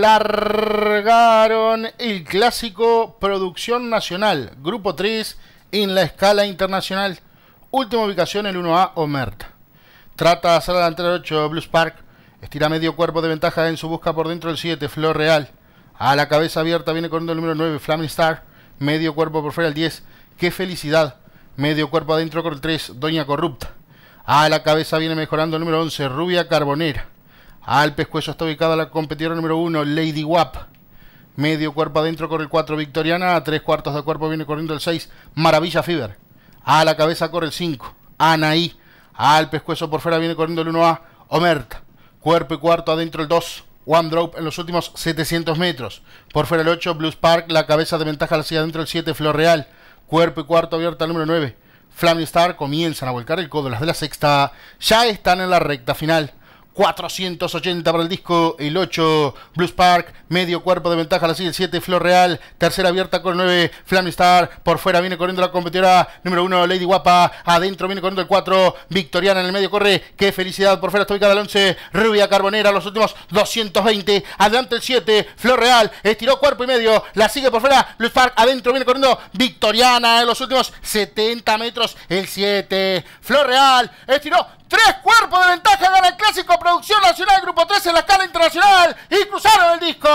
largaron el clásico Producción Nacional, Grupo 3 en la escala internacional. Última ubicación el 1A Omerta. Trata de hacer 8 Blues Park. Estira medio cuerpo de ventaja en su busca por dentro del 7 Flor Real. A la cabeza abierta viene corriendo el número 9 Flaming Star. Medio cuerpo por fuera el 10. Qué felicidad. Medio cuerpo adentro con el 3 Doña Corrupta. A la cabeza viene mejorando el número 11 Rubia Carbonera. Al pescuezo está ubicada la competidora número 1, Lady Wap. Medio cuerpo adentro corre el 4 Victoriana. A tres cuartos de cuerpo viene corriendo el 6 Maravilla Fever. A la cabeza corre el 5 Anaí. Al pescuezo por fuera viene corriendo el 1A Omerta. Cuerpo y cuarto adentro el 2 One Drop en los últimos 700 metros. Por fuera el 8 Blues Park. La cabeza de ventaja la sigue adentro el 7 Flor Real. Cuerpo y cuarto abierta el número 9. Flaming Star comienzan a volcar el codo. Las de la sexta ya están en la recta final. 480 para el disco, el 8 Blues Park, medio cuerpo de ventaja, la sigue el 7 Flor Real, tercera abierta con el 9 Star, por fuera viene corriendo la competidora número 1 Lady Guapa, adentro viene corriendo el 4 Victoriana en el medio corre, qué felicidad, por fuera está ubicada el 11 Rubia Carbonera, los últimos 220, adelante el 7 Flor Real, estiró cuerpo y medio, la sigue por fuera Blues Park, adentro viene corriendo Victoriana en los últimos 70 metros, el 7 Flor Real, estiró Tres cuerpos de ventaja ganan el clásico Producción Nacional Grupo 3 en la escala internacional y cruzaron el disco.